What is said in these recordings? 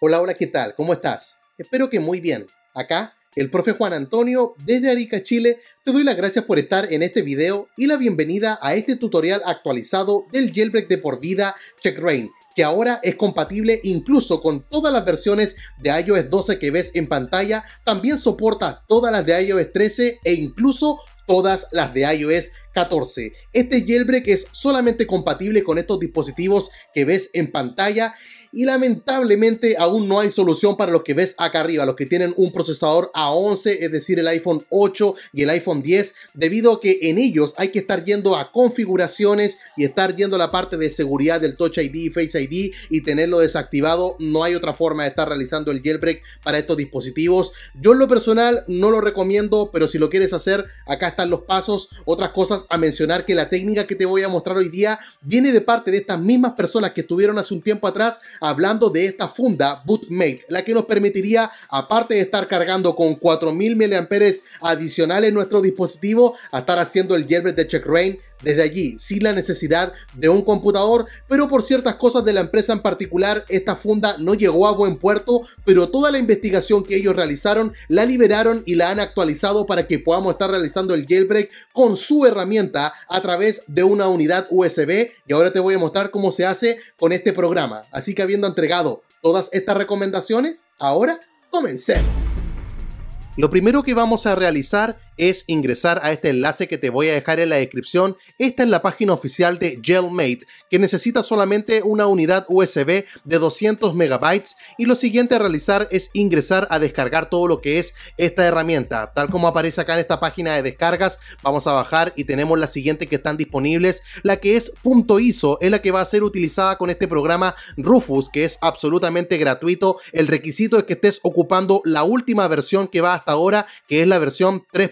Hola, hola, ¿qué tal? ¿Cómo estás? Espero que muy bien. Acá, el profe Juan Antonio, desde Arica, Chile, te doy las gracias por estar en este video y la bienvenida a este tutorial actualizado del jailbreak de por vida CheckRain, que ahora es compatible incluso con todas las versiones de iOS 12 que ves en pantalla, también soporta todas las de iOS 13 e incluso todas las de iOS 14. Este jailbreak es solamente compatible con estos dispositivos que ves en pantalla y lamentablemente aún no hay solución para los que ves acá arriba, los que tienen un procesador A11, es decir, el iPhone 8 y el iPhone 10, debido a que en ellos hay que estar yendo a configuraciones y estar yendo a la parte de seguridad del Touch ID, y Face ID y tenerlo desactivado. No hay otra forma de estar realizando el jailbreak para estos dispositivos. Yo en lo personal no lo recomiendo, pero si lo quieres hacer, acá están los pasos. Otras cosas a mencionar que la técnica que te voy a mostrar hoy día viene de parte de estas mismas personas que estuvieron hace un tiempo atrás hablando de esta funda Bootmate, la que nos permitiría, aparte de estar cargando con 4000 mAh adicionales en nuestro dispositivo, a estar haciendo el jailbreak de Check Rain desde allí, sin la necesidad de un computador, pero por ciertas cosas de la empresa en particular, esta funda no llegó a buen puerto, pero toda la investigación que ellos realizaron la liberaron y la han actualizado para que podamos estar realizando el jailbreak con su herramienta a través de una unidad USB. Y ahora te voy a mostrar cómo se hace con este programa. Así que habiendo entregado todas estas recomendaciones, ahora comencemos. Lo primero que vamos a realizar es ingresar a este enlace que te voy a dejar en la descripción. Esta es la página oficial de Gelmate, que necesita solamente una unidad USB de 200 megabytes y lo siguiente a realizar es ingresar a descargar todo lo que es esta herramienta. Tal como aparece acá en esta página de descargas, vamos a bajar y tenemos la siguiente que están disponibles. La que es .iso es la que va a ser utilizada con este programa Rufus, que es absolutamente gratuito. El requisito es que estés ocupando la última versión que va hasta ahora, que es la versión 3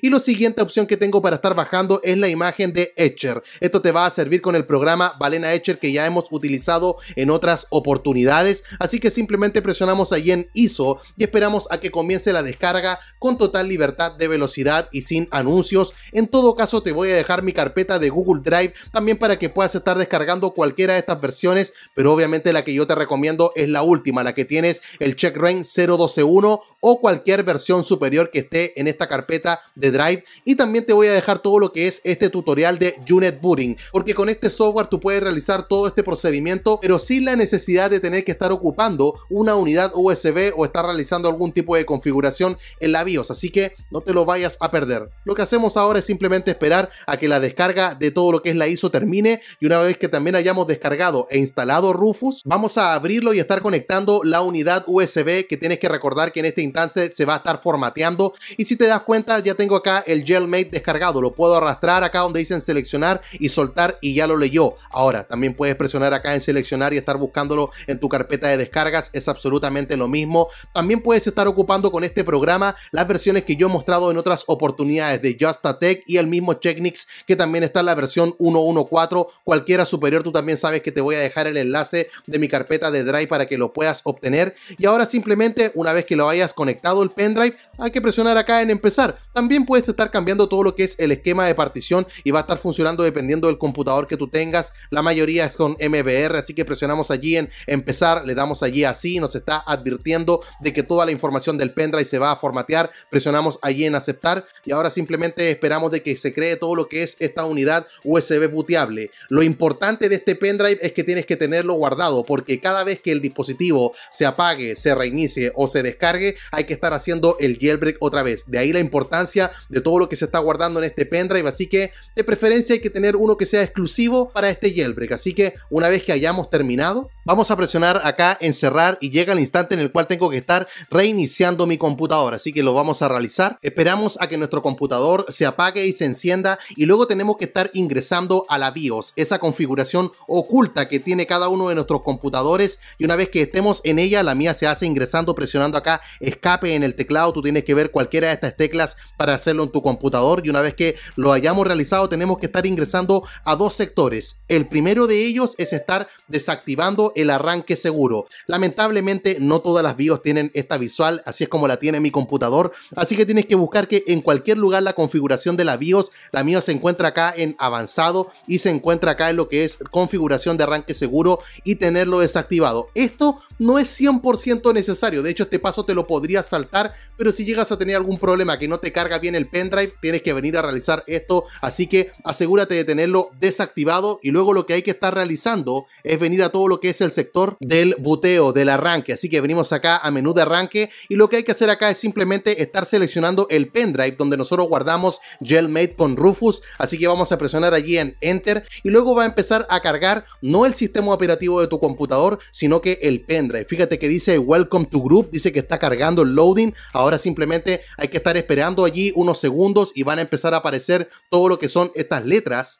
y la siguiente opción que tengo para estar bajando es la imagen de Etcher. Esto te va a servir con el programa Balena Etcher que ya hemos utilizado en otras oportunidades, así que simplemente presionamos ahí en ISO y esperamos a que comience la descarga con total libertad de velocidad y sin anuncios. En todo caso te voy a dejar mi carpeta de Google Drive también para que puedas estar descargando cualquiera de estas versiones, pero obviamente la que yo te recomiendo es la última, la que tienes el CheckRain 0121 o cualquier versión superior que esté en esta carpeta de Drive. Y también te voy a dejar todo lo que es este tutorial de Unit Booting, porque con este software tú puedes realizar todo este procedimiento, pero sin la necesidad de tener que estar ocupando una unidad USB o estar realizando algún tipo de configuración en la BIOS, así que no te lo vayas a perder. Lo que hacemos ahora es simplemente esperar a que la descarga de todo lo que es la ISO termine y una vez que también hayamos descargado e instalado Rufus, vamos a abrirlo y estar conectando la unidad USB que tienes que recordar que en este se va a estar formateando. Y si te das cuenta, ya tengo acá el Gelmate descargado. Lo puedo arrastrar acá donde dicen seleccionar y soltar y ya lo leyó. Ahora, también puedes presionar acá en seleccionar y estar buscándolo en tu carpeta de descargas. Es absolutamente lo mismo. También puedes estar ocupando con este programa las versiones que yo he mostrado en otras oportunidades de JustaTech Tech y el mismo Checknix que también está en la versión 1.1.4. Cualquiera superior, tú también sabes que te voy a dejar el enlace de mi carpeta de Drive para que lo puedas obtener. Y ahora simplemente, una vez que lo hayas conectado el pendrive, hay que presionar acá en empezar. También puedes estar cambiando todo lo que es el esquema de partición y va a estar funcionando dependiendo del computador que tú tengas. La mayoría es con MBR, así que presionamos allí en empezar, le damos allí así, nos está advirtiendo de que toda la información del pendrive se va a formatear, presionamos allí en aceptar y ahora simplemente esperamos de que se cree todo lo que es esta unidad USB booteable. Lo importante de este pendrive es que tienes que tenerlo guardado porque cada vez que el dispositivo se apague, se reinicie o se descargue, hay que estar haciendo el jailbreak otra vez. De ahí la importancia de todo lo que se está guardando en este pendrive. Así que de preferencia hay que tener uno que sea exclusivo para este jailbreak. Así que una vez que hayamos terminado, vamos a presionar acá en cerrar y llega el instante en el cual tengo que estar reiniciando mi computadora. Así que lo vamos a realizar. Esperamos a que nuestro computador se apague y se encienda y luego tenemos que estar ingresando a la BIOS, esa configuración oculta que tiene cada uno de nuestros computadores y una vez que estemos en ella, la mía se hace ingresando presionando acá escape en el teclado, tú tienes que ver cualquiera de estas teclas para hacerlo en tu computador y una vez que lo hayamos realizado tenemos que estar ingresando a dos sectores. El primero de ellos es estar desactivando el arranque seguro. Lamentablemente no todas las BIOS tienen esta visual, así es como la tiene mi computador, así que tienes que buscar que en cualquier lugar la configuración de la BIOS, la mía se encuentra acá en avanzado y se encuentra acá en lo que es configuración de arranque seguro y tenerlo desactivado. Esto no es 100% necesario, de hecho este paso te lo podría saltar, pero si llegas a tener algún problema que no te carga bien el pendrive, tienes que venir a realizar esto, así que asegúrate de tenerlo desactivado y luego lo que hay que estar realizando es venir a todo lo que es el sector del boteo, del arranque, así que venimos acá a menú de arranque y lo que hay que hacer acá es simplemente estar seleccionando el pendrive donde nosotros guardamos Gelmate con Rufus, así que vamos a presionar allí en Enter y luego va a empezar a cargar no el sistema operativo de tu computador, sino que el pendrive. Fíjate que dice Welcome to Group, dice que está cargando el loading, ahora simplemente hay que estar esperando allí unos segundos y van a empezar a aparecer todo lo que son estas letras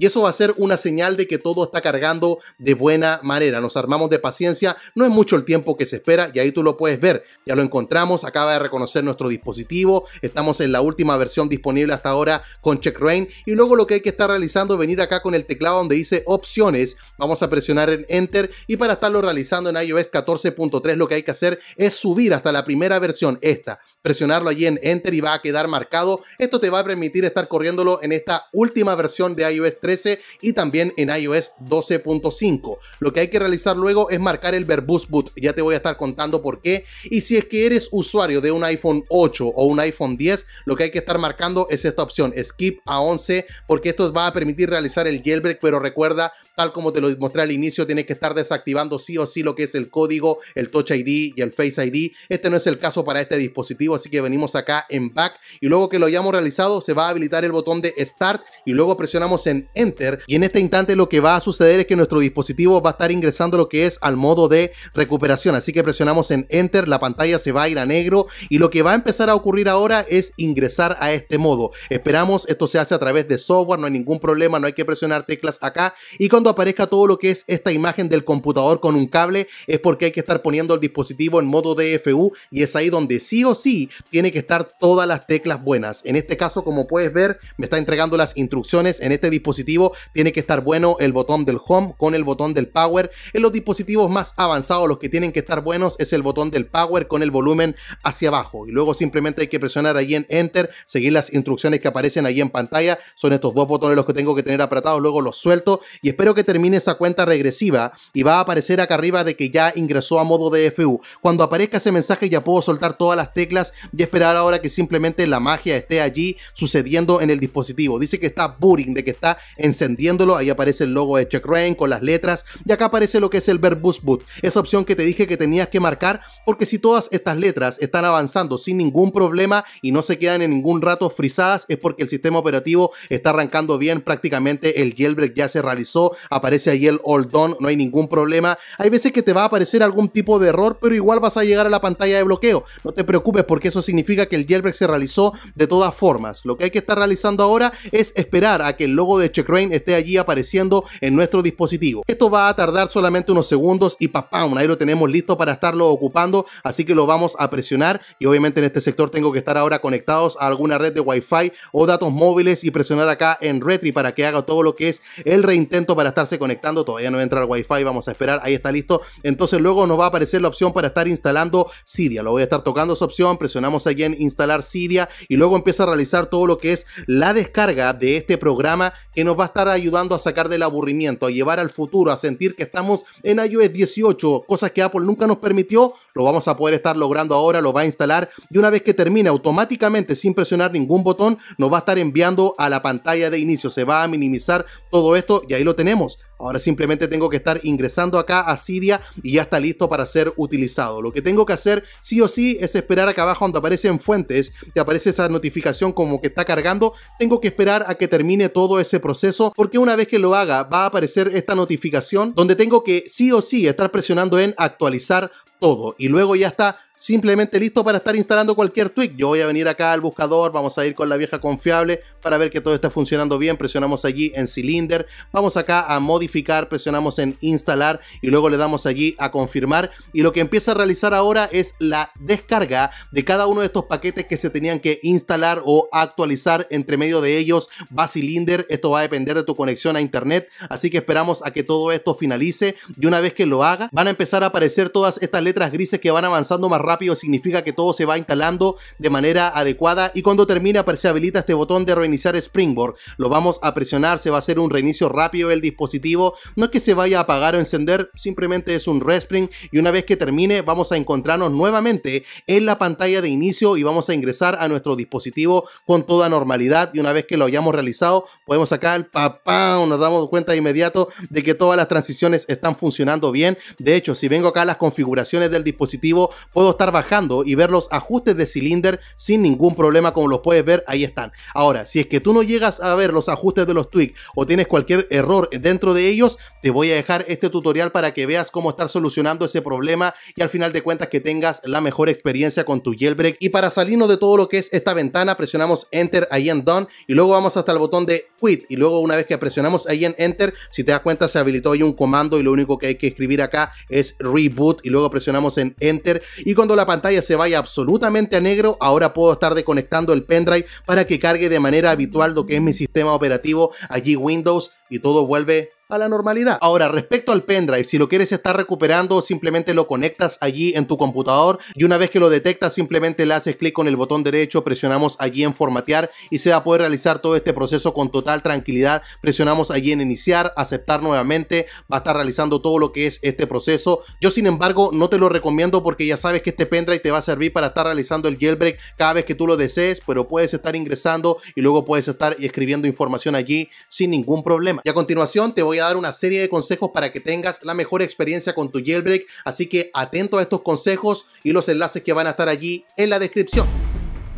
y eso va a ser una señal de que todo está cargando de buena manera. Nos armamos de paciencia, no es mucho el tiempo que se espera y ahí tú lo puedes ver. Ya lo encontramos, acaba de reconocer nuestro dispositivo, estamos en la última versión disponible hasta ahora con rain y luego lo que hay que estar realizando es venir acá con el teclado donde dice opciones, vamos a presionar en Enter y para estarlo realizando en iOS 14.3 lo que hay que hacer es subir hasta la primera versión, esta presionarlo allí en Enter y va a quedar marcado. Esto te va a permitir estar corriéndolo en esta última versión de iOS 13 y también en iOS 12.5. Lo que hay que realizar luego es marcar el verbose boot. Ya te voy a estar contando por qué. Y si es que eres usuario de un iPhone 8 o un iPhone 10, lo que hay que estar marcando es esta opción, skip a 11, porque esto va a permitir realizar el jailbreak, pero recuerda, tal como te lo mostré al inicio, tienes que estar desactivando sí o sí lo que es el código, el Touch ID y el Face ID. Este no es el caso para este dispositivo así que venimos acá en Back y luego que lo hayamos realizado se va a habilitar el botón de Start y luego presionamos en Enter y en este instante lo que va a suceder es que nuestro dispositivo va a estar ingresando lo que es al modo de recuperación, así que presionamos en Enter, la pantalla se va a ir a negro y lo que va a empezar a ocurrir ahora es ingresar a este modo. Esperamos, esto se hace a través de software, no hay ningún problema, no hay que presionar teclas acá y cuando aparezca todo lo que es esta imagen del computador con un cable es porque hay que estar poniendo el dispositivo en modo DFU y es ahí donde sí o sí tiene que estar todas las teclas buenas. En este caso, como puedes ver, me está entregando las instrucciones. En este dispositivo tiene que estar bueno el botón del home con el botón del power. En los dispositivos más avanzados, los que tienen que estar buenos es el botón del power con el volumen hacia abajo. Y luego simplemente hay que presionar ahí en enter, seguir las instrucciones que aparecen ahí en pantalla. Son estos dos botones los que tengo que tener apretados, luego los suelto y espero que termine esa cuenta regresiva y va a aparecer acá arriba de que ya ingresó a modo DFU. Cuando aparezca ese mensaje ya puedo soltar todas las teclas y esperar ahora que simplemente la magia esté allí sucediendo en el dispositivo. Dice que está booting, de que está encendiéndolo. Ahí aparece el logo de Check Rain con las letras y acá aparece lo que es el Verbus Boot, esa opción que te dije que tenías que marcar porque si todas estas letras están avanzando sin ningún problema y no se quedan en ningún rato frisadas es porque el sistema operativo está arrancando bien prácticamente el jailbreak ya se realizó, aparece ahí el all done, no hay ningún problema. Hay veces que te va a aparecer algún tipo de error, pero igual vas a llegar a la pantalla de bloqueo. No te preocupes porque porque eso significa que el jailbreak se realizó de todas formas. Lo que hay que estar realizando ahora es esperar a que el logo de Checkrain esté allí apareciendo en nuestro dispositivo. Esto va a tardar solamente unos segundos y un ahí lo tenemos listo para estarlo ocupando, así que lo vamos a presionar y obviamente en este sector tengo que estar ahora conectados a alguna red de Wi-Fi o datos móviles y presionar acá en Retri para que haga todo lo que es el reintento para estarse conectando. Todavía no entra el entrar Wi-Fi, vamos a esperar, ahí está listo. Entonces luego nos va a aparecer la opción para estar instalando Cydia, lo voy a estar tocando esa opción, presionamos aquí en instalar Cydia y luego empieza a realizar todo lo que es la descarga de este programa que nos va a estar ayudando a sacar del aburrimiento, a llevar al futuro, a sentir que estamos en iOS 18, cosas que Apple nunca nos permitió, lo vamos a poder estar logrando ahora, lo va a instalar y una vez que termine automáticamente sin presionar ningún botón, nos va a estar enviando a la pantalla de inicio, se va a minimizar todo esto y ahí lo tenemos. Ahora simplemente tengo que estar ingresando acá a Cydia y ya está listo para ser utilizado. Lo que tengo que hacer sí o sí es esperar acá abajo donde aparecen fuentes, te aparece esa notificación como que está cargando. Tengo que esperar a que termine todo ese proceso porque una vez que lo haga va a aparecer esta notificación donde tengo que sí o sí estar presionando en actualizar todo y luego ya está simplemente listo para estar instalando cualquier tweak. Yo voy a venir acá al buscador, vamos a ir con la vieja confiable, para ver que todo está funcionando bien. Presionamos allí en cilinder Vamos acá a modificar, presionamos en instalar y luego le damos allí a confirmar. Y lo que empieza a realizar ahora es la descarga de cada uno de estos paquetes que se tenían que instalar o actualizar. Entre medio de ellos va Cylinder. Esto va a depender de tu conexión a internet. Así que esperamos a que todo esto finalice. Y una vez que lo haga, van a empezar a aparecer todas estas letras grises que van avanzando más rápido. Significa que todo se va instalando de manera adecuada. Y cuando termina, se habilita este botón de reiniciar Iniciar Springboard, lo vamos a presionar, se va a hacer un reinicio rápido del dispositivo, no es que se vaya a apagar o encender, simplemente es un respring y una vez que termine vamos a encontrarnos nuevamente en la pantalla de inicio y vamos a ingresar a nuestro dispositivo con toda normalidad y una vez que lo hayamos realizado podemos sacar el papá, nos damos cuenta de inmediato de que todas las transiciones están funcionando bien, de hecho si vengo acá a las configuraciones del dispositivo puedo estar bajando y ver los ajustes de cilindro sin ningún problema como los puedes ver ahí están. Ahora, si es que tú no llegas a ver los ajustes de los tweaks o tienes cualquier error dentro de ellos, te voy a dejar este tutorial para que veas cómo estar solucionando ese problema y al final de cuentas que tengas la mejor experiencia con tu jailbreak. Y para salirnos de todo lo que es esta ventana, presionamos Enter ahí en Done y luego vamos hasta el botón de Quit y luego una vez que presionamos ahí en Enter, si te das cuenta se habilitó ahí un comando y lo único que hay que escribir acá es Reboot y luego presionamos en Enter y cuando la pantalla se vaya absolutamente a negro, ahora puedo estar desconectando el pendrive para que cargue de manera habitual lo que es mi sistema operativo, allí Windows, y todo vuelve a la normalidad. Ahora, respecto al pendrive, si lo quieres estar recuperando, simplemente lo conectas allí en tu computador y una vez que lo detectas, simplemente le haces clic con el botón derecho, presionamos allí en formatear y se va a poder realizar todo este proceso con total tranquilidad. Presionamos allí en iniciar, aceptar nuevamente, va a estar realizando todo lo que es este proceso. Yo, sin embargo, no te lo recomiendo porque ya sabes que este pendrive te va a servir para estar realizando el jailbreak cada vez que tú lo desees, pero puedes estar ingresando y luego puedes estar escribiendo información allí sin ningún problema. Y a continuación te voy a dar una serie de consejos para que tengas la mejor experiencia con tu jailbreak, así que atento a estos consejos y los enlaces que van a estar allí en la descripción.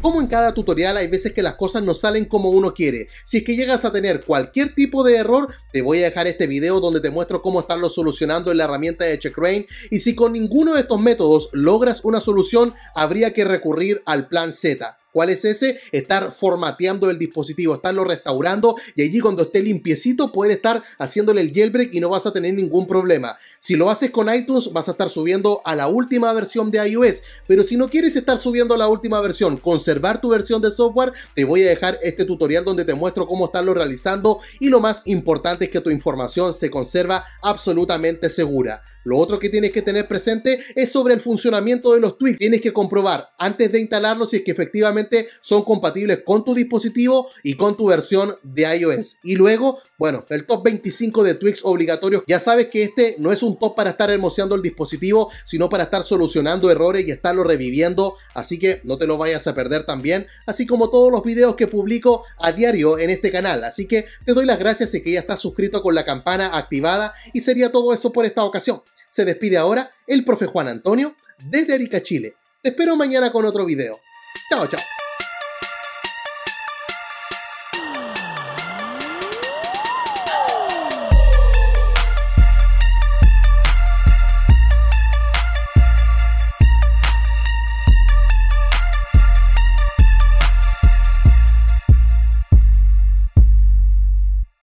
Como en cada tutorial hay veces que las cosas no salen como uno quiere. Si es que llegas a tener cualquier tipo de error, te voy a dejar este video donde te muestro cómo estarlo solucionando en la herramienta de Checkrain y si con ninguno de estos métodos logras una solución, habría que recurrir al plan Z. ¿Cuál es ese? Estar formateando el dispositivo, estarlo restaurando y allí cuando esté limpiecito poder estar haciéndole el jailbreak y no vas a tener ningún problema. Si lo haces con iTunes vas a estar subiendo a la última versión de iOS, pero si no quieres estar subiendo a la última versión, conservar tu versión de software, te voy a dejar este tutorial donde te muestro cómo estarlo realizando y lo más importante es que tu información se conserva absolutamente segura. Lo otro que tienes que tener presente es sobre el funcionamiento de los tweets. Tienes que comprobar antes de instalarlo si es que efectivamente son compatibles con tu dispositivo y con tu versión de iOS. Y luego, bueno, el top 25 de tweaks obligatorios. Ya sabes que este no es un top para estar hermoseando el dispositivo, sino para estar solucionando errores y estarlo reviviendo. Así que no te lo vayas a perder también. Así como todos los videos que publico a diario en este canal. Así que te doy las gracias si que ya estás suscrito con la campana activada. Y sería todo eso por esta ocasión. Se despide ahora el profe Juan Antonio desde Arica, Chile. Te espero mañana con otro video. 叫叫。